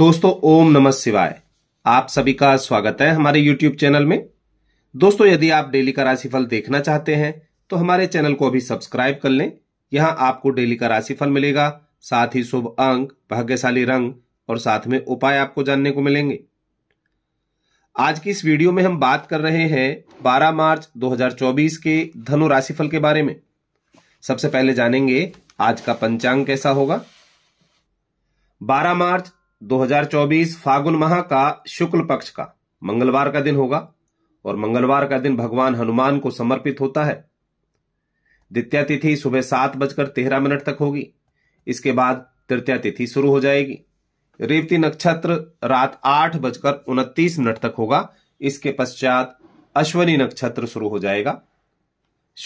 दोस्तों ओम नमः शिवाय आप सभी का स्वागत है हमारे YouTube चैनल में दोस्तों यदि आप डेली का राशिफल देखना चाहते हैं तो हमारे चैनल को अभी सब्सक्राइब कर लें यहां आपको डेली का राशिफल मिलेगा साथ ही शुभ अंक भाग्यशाली रंग और साथ में उपाय आपको जानने को मिलेंगे आज की इस वीडियो में हम बात कर रहे हैं बारह मार्च दो के धनु राशिफल के बारे में सबसे पहले जानेंगे आज का पंचांग कैसा होगा 12 मार्च 2024 फागुन माह का शुक्ल पक्ष का मंगलवार का दिन होगा और मंगलवार का दिन भगवान हनुमान को समर्पित होता है द्वितीय तिथि सुबह सात बजकर तेरह मिनट तक होगी इसके बाद तृतीय तिथि शुरू हो जाएगी रेवती नक्षत्र रात आठ बजकर उनतीस मिनट तक होगा इसके पश्चात अश्वनी नक्षत्र शुरू हो जाएगा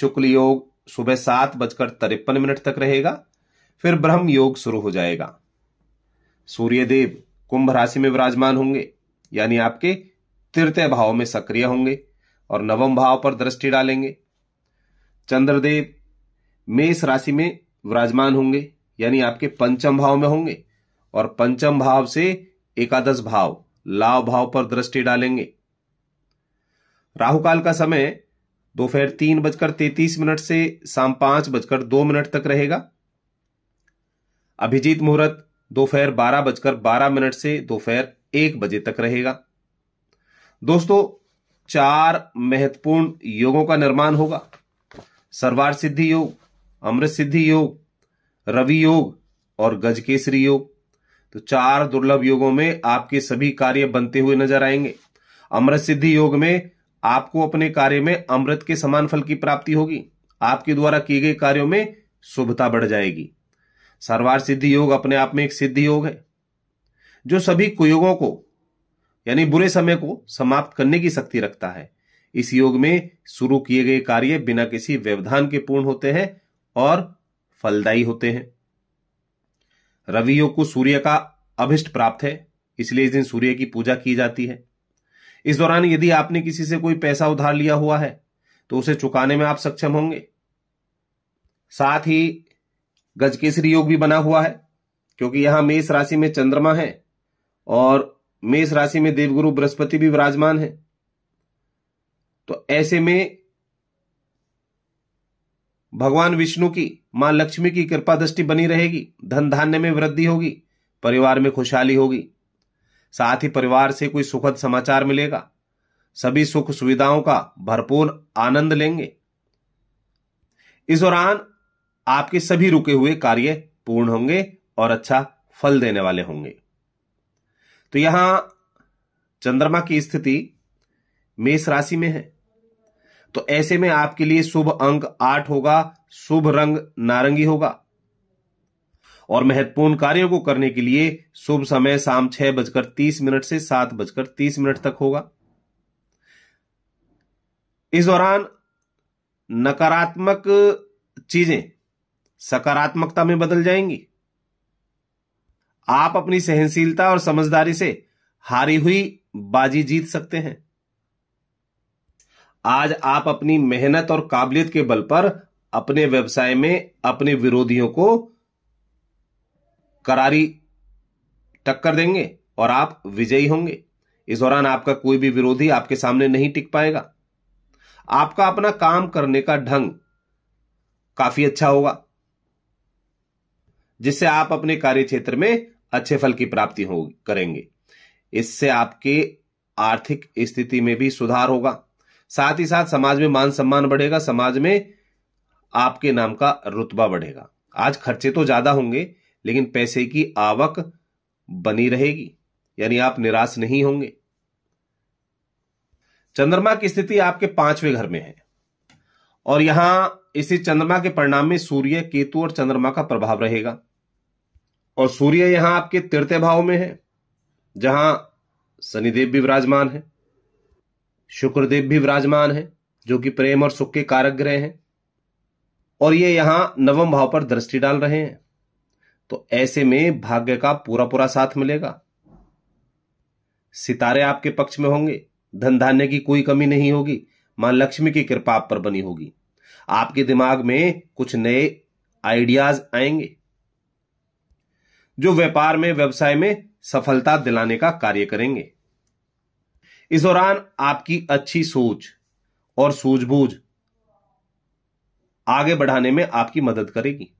शुक्ल योग सुबह सात बजकर तिरपन मिनट तक रहेगा फिर ब्रह्म योग शुरू हो जाएगा सूर्यदेव कुंभ राशि में विराजमान होंगे यानी आपके तृतीय भाव में सक्रिय होंगे और नवम भाव पर दृष्टि डालेंगे चंद्रदेव मेष राशि में विराजमान होंगे यानी आपके पंचम भाव में होंगे और पंचम भाव से एकादश भाव लाभ भाव पर दृष्टि डालेंगे राहु काल का समय दोपहर तीन बजकर तैतीस मिनट से शाम पांच बजकर दो मिनट तक रहेगा अभिजीत मुहूर्त दोपहर बारह बजकर बारह मिनट से दोपहर एक बजे तक रहेगा दोस्तों चार महत्वपूर्ण योगों का निर्माण होगा सर्वार सिद्धि योग अमृत सिद्धि योग रवि योग और गजकेसरी योग तो चार दुर्लभ योगों में आपके सभी कार्य बनते हुए नजर आएंगे अमृत सिद्धि योग में आपको अपने कार्य में अमृत के समान फल की प्राप्ति होगी आपके द्वारा किए गए कार्यों में शुभता बढ़ जाएगी सर्वार सिद्धि योग अपने आप में एक सिद्धि योग है जो सभी कुयोगों को यानी बुरे समय को समाप्त करने की शक्ति रखता है इस योग में शुरू किए गए कार्य बिना किसी व्यवधान के पूर्ण होते हैं और फलदायी होते हैं रवि योग को सूर्य का अभिष्ट प्राप्त है इसलिए इस दिन सूर्य की पूजा की जाती है इस दौरान यदि आपने किसी से कोई पैसा उधार लिया हुआ है तो उसे चुकाने में आप सक्षम होंगे साथ ही गज केसरी योग भी बना हुआ है क्योंकि यहां मेष राशि में चंद्रमा है और मेष राशि में देवगुरु बृहस्पति भी विराजमान है तो ऐसे में भगवान विष्णु की मां लक्ष्मी की कृपा दृष्टि बनी रहेगी धन धान्य में वृद्धि होगी परिवार में खुशहाली होगी साथ ही परिवार से कोई सुखद समाचार मिलेगा सभी सुख सुविधाओं का भरपूर आनंद लेंगे इस दौरान आपके सभी रुके हुए कार्य पूर्ण होंगे और अच्छा फल देने वाले होंगे तो यहां चंद्रमा की स्थिति मेष राशि में है तो ऐसे में आपके लिए शुभ अंक आठ होगा शुभ रंग नारंगी होगा और महत्वपूर्ण कार्यों को करने के लिए शुभ समय शाम छह बजकर तीस मिनट से सात बजकर तीस मिनट तक होगा इस दौरान नकारात्मक चीजें सकारात्मकता में बदल जाएंगी आप अपनी सहनशीलता और समझदारी से हारी हुई बाजी जीत सकते हैं आज आप अपनी मेहनत और काबिलियत के बल पर अपने व्यवसाय में अपने विरोधियों को करारी टक्कर देंगे और आप विजयी होंगे इस दौरान आपका कोई भी विरोधी आपके सामने नहीं टिक पाएगा आपका अपना काम करने का ढंग काफी अच्छा होगा जिससे आप अपने कार्य क्षेत्र में अच्छे फल की प्राप्ति हो करेंगे इससे आपके आर्थिक स्थिति में भी सुधार होगा साथ ही साथ समाज में मान सम्मान बढ़ेगा समाज में आपके नाम का रुतबा बढ़ेगा आज खर्चे तो ज्यादा होंगे लेकिन पैसे की आवक बनी रहेगी यानी आप निराश नहीं होंगे चंद्रमा की स्थिति आपके पांचवें घर में है और यहां इसी चंद्रमा के परिणाम में सूर्य केतु और चंद्रमा का प्रभाव रहेगा और सूर्य यहां आपके तृतीय भाव में है जहां शनिदेव भी विराजमान है शुक्रदेव भी विराजमान है जो कि प्रेम और सुख के कारक ग्रह हैं और ये यहां नवम भाव पर दृष्टि डाल रहे हैं तो ऐसे में भाग्य का पूरा पूरा साथ मिलेगा सितारे आपके पक्ष में होंगे धन धान्य की कोई कमी नहीं होगी मां लक्ष्मी की कृपा आप पर बनी होगी आपके दिमाग में कुछ नए आइडियाज आएंगे जो व्यापार में व्यवसाय में सफलता दिलाने का कार्य करेंगे इस दौरान आपकी अच्छी सोच और सूझबूझ आगे बढ़ाने में आपकी मदद करेगी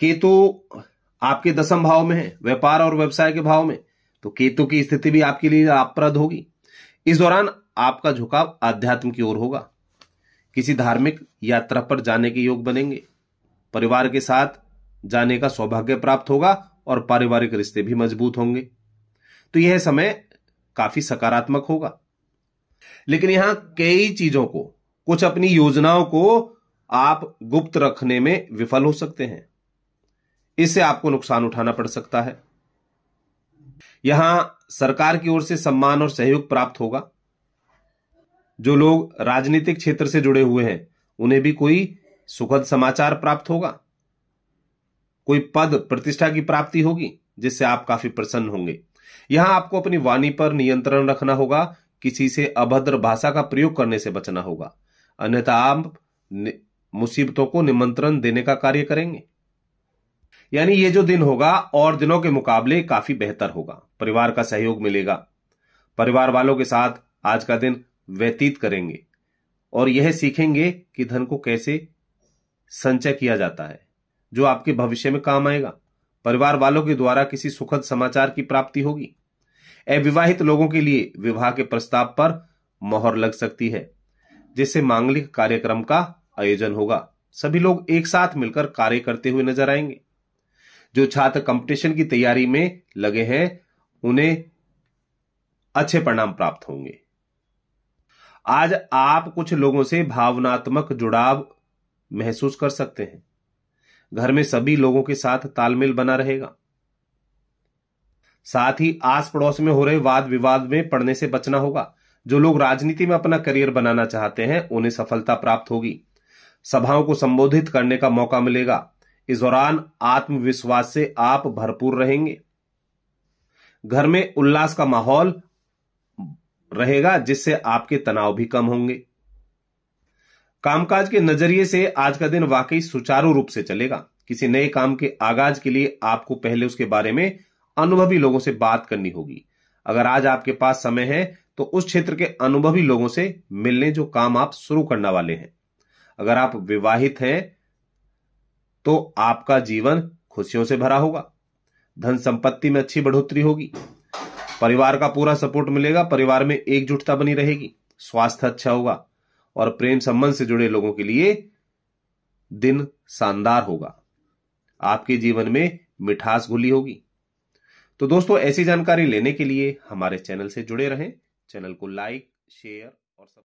केतु आपके दसम भाव में है व्यापार और व्यवसाय के भाव में तो केतु की स्थिति भी आपके लिए लाभप्रद होगी इस दौरान आपका झुकाव आध्यात्म की ओर होगा किसी धार्मिक यात्रा पर जाने के योग बनेंगे परिवार के साथ जाने का सौभाग्य प्राप्त होगा और पारिवारिक रिश्ते भी मजबूत होंगे तो यह समय काफी सकारात्मक होगा लेकिन यहां कई चीजों को कुछ अपनी योजनाओं को आप गुप्त रखने में विफल हो सकते हैं इससे आपको नुकसान उठाना पड़ सकता है यहां सरकार की ओर से सम्मान और सहयोग प्राप्त होगा जो लोग राजनीतिक क्षेत्र से जुड़े हुए हैं उन्हें भी कोई सुखद समाचार प्राप्त होगा कोई पद प्रतिष्ठा की प्राप्ति होगी जिससे आप काफी प्रसन्न होंगे यहां आपको अपनी वाणी पर नियंत्रण रखना होगा किसी से अभद्र भाषा का प्रयोग करने से बचना होगा अन्यथा आप मुसीबतों को निमंत्रण देने का कार्य करेंगे यानी ये जो दिन होगा और दिनों के मुकाबले काफी बेहतर होगा परिवार का सहयोग मिलेगा परिवार वालों के साथ आज का दिन व्यतीत करेंगे और यह सीखेंगे कि धन को कैसे संचय किया जाता है जो आपके भविष्य में काम आएगा परिवार वालों के द्वारा किसी सुखद समाचार की प्राप्ति होगी अविवाहित लोगों के लिए विवाह के प्रस्ताव पर मोहर लग सकती है जिससे मांगलिक कार्यक्रम का आयोजन होगा सभी लोग एक साथ मिलकर कार्य करते हुए नजर आएंगे जो छात्र कंपटीशन की तैयारी में लगे हैं उन्हें अच्छे परिणाम प्राप्त होंगे आज आप कुछ लोगों से भावनात्मक जुड़ाव महसूस कर सकते हैं घर में सभी लोगों के साथ तालमेल बना रहेगा साथ ही आस पड़ोस में हो रहे वाद विवाद में पड़ने से बचना होगा जो लोग राजनीति में अपना करियर बनाना चाहते हैं उन्हें सफलता प्राप्त होगी सभाओं को संबोधित करने का मौका मिलेगा इस दौरान आत्मविश्वास से आप भरपूर रहेंगे घर में उल्लास का माहौल रहेगा जिससे आपके तनाव भी कम होंगे कामकाज के नजरिए से आज का दिन वाकई सुचारू रूप से चलेगा किसी नए काम के आगाज के लिए आपको पहले उसके बारे में अनुभवी लोगों से बात करनी होगी अगर आज आपके पास समय है तो उस क्षेत्र के अनुभवी लोगों से मिलने जो काम आप शुरू करने वाले हैं अगर आप विवाहित हैं तो आपका जीवन खुशियों से भरा होगा धन संपत्ति में अच्छी बढ़ोतरी होगी परिवार का पूरा सपोर्ट मिलेगा परिवार में एकजुटता बनी रहेगी स्वास्थ्य अच्छा होगा और प्रेम संबंध से जुड़े लोगों के लिए दिन शानदार होगा आपके जीवन में मिठास घुली होगी तो दोस्तों ऐसी जानकारी लेने के लिए हमारे चैनल से जुड़े रहें चैनल को लाइक शेयर और सब